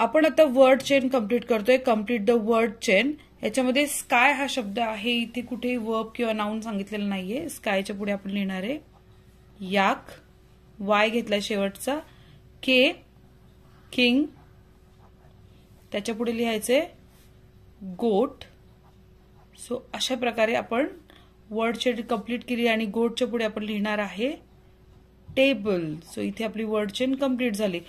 आपण आता word chain complete करतोय कम्प्लीट द वर्ड चेन याच्यामध्ये स्काय हा शब्द आहे इथे कुठेही वर्ब किंवा नाऊन सांगितलेलं नाहीये स्कायच्या पुढे आपण लिहिणार आहे याक वाय घेतला शेवटचा के किंग त्याच्या पुढे लिहायचे गोट सो अशा प्रकारे आपण वर्ड चेन कम्प्लीट केली आणि गोटच्या पुढे आपण लिहिणार आहे टेबल सो इथे आपली वर्ड चेन कम्प्लीट झाली